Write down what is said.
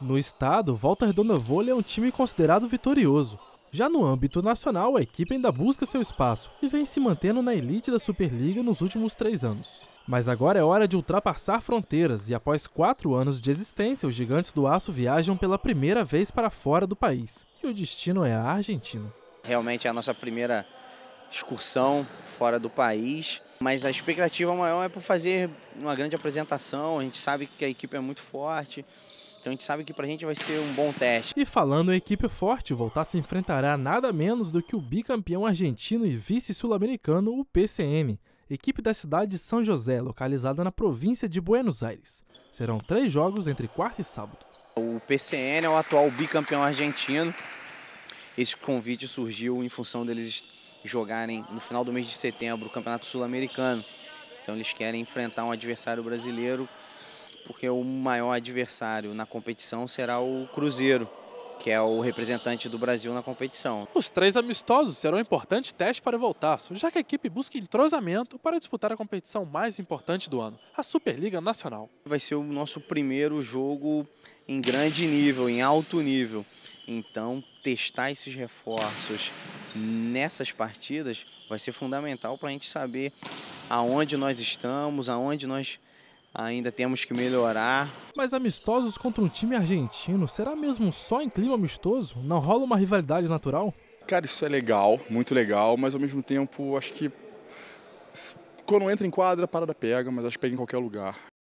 No estado, Volta Redonda Vôlei é um time considerado vitorioso. Já no âmbito nacional, a equipe ainda busca seu espaço e vem se mantendo na elite da Superliga nos últimos três anos. Mas agora é hora de ultrapassar fronteiras e após quatro anos de existência, os gigantes do aço viajam pela primeira vez para fora do país. E o destino é a Argentina. Realmente é a nossa primeira excursão fora do país. Mas a expectativa maior é por fazer uma grande apresentação. A gente sabe que a equipe é muito forte. Então a gente sabe que pra gente vai ser um bom teste. E falando em equipe forte, Voltar se enfrentará nada menos do que o bicampeão argentino e vice-sul-americano, o PCM, equipe da cidade de São José, localizada na província de Buenos Aires. Serão três jogos entre quarta e sábado. O PCN é o atual bicampeão argentino. Esse convite surgiu em função deles jogarem no final do mês de setembro o Campeonato Sul-Americano. Então eles querem enfrentar um adversário brasileiro, porque o maior adversário na competição será o Cruzeiro, que é o representante do Brasil na competição. Os três amistosos serão um importante teste para o Voltaço, já que a equipe busca entrosamento para disputar a competição mais importante do ano, a Superliga Nacional. Vai ser o nosso primeiro jogo em grande nível, em alto nível. Então, testar esses reforços, nessas partidas vai ser fundamental para a gente saber aonde nós estamos, aonde nós ainda temos que melhorar. Mas amistosos contra um time argentino, será mesmo só em clima amistoso? Não rola uma rivalidade natural? Cara, isso é legal, muito legal, mas ao mesmo tempo acho que quando entra em quadra, a parada pega, mas acho que pega em qualquer lugar.